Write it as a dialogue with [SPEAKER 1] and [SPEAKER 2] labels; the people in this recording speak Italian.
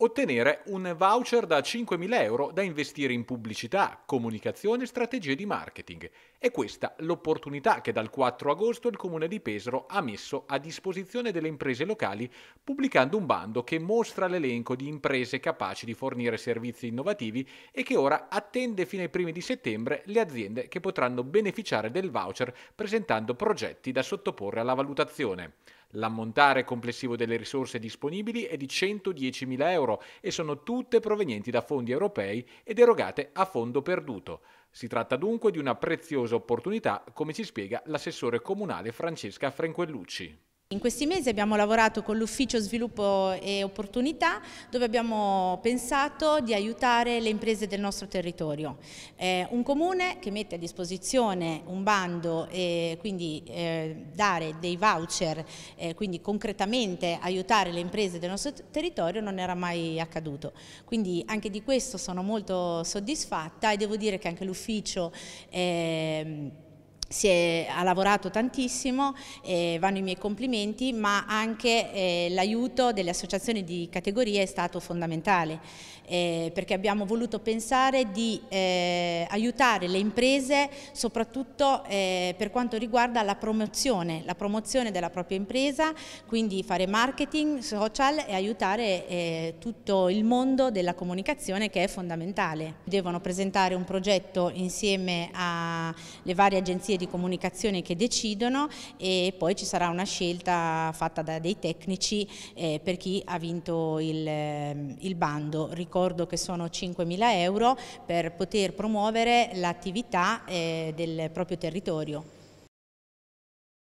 [SPEAKER 1] ottenere un voucher da 5.000 euro da investire in pubblicità, comunicazione e strategie di marketing. È questa l'opportunità che dal 4 agosto il Comune di Pesaro ha messo a disposizione delle imprese locali pubblicando un bando che mostra l'elenco di imprese capaci di fornire servizi innovativi e che ora attende fino ai primi di settembre le aziende che potranno beneficiare del voucher presentando progetti da sottoporre alla valutazione. L'ammontare complessivo delle risorse disponibili è di 110.000 euro e sono tutte provenienti da fondi europei ed erogate a fondo perduto. Si tratta dunque di una preziosa opportunità, come ci spiega l'assessore comunale Francesca Frenquellucci.
[SPEAKER 2] In questi mesi abbiamo lavorato con l'Ufficio Sviluppo e Opportunità dove abbiamo pensato di aiutare le imprese del nostro territorio. Eh, un comune che mette a disposizione un bando e quindi eh, dare dei voucher, eh, quindi concretamente aiutare le imprese del nostro territorio non era mai accaduto. Quindi anche di questo sono molto soddisfatta e devo dire che anche l'Ufficio ehm, si è, ha lavorato tantissimo, eh, vanno i miei complimenti, ma anche eh, l'aiuto delle associazioni di categoria è stato fondamentale, eh, perché abbiamo voluto pensare di eh, aiutare le imprese soprattutto eh, per quanto riguarda la promozione, la promozione della propria impresa, quindi fare marketing, social e aiutare eh, tutto il mondo della comunicazione che è fondamentale. Devono presentare un progetto insieme alle varie agenzie di comunicazione che decidono e poi ci sarà una scelta fatta da dei tecnici eh, per chi ha vinto il, ehm, il bando. Ricordo che sono 5.000 euro per poter promuovere l'attività eh, del proprio territorio.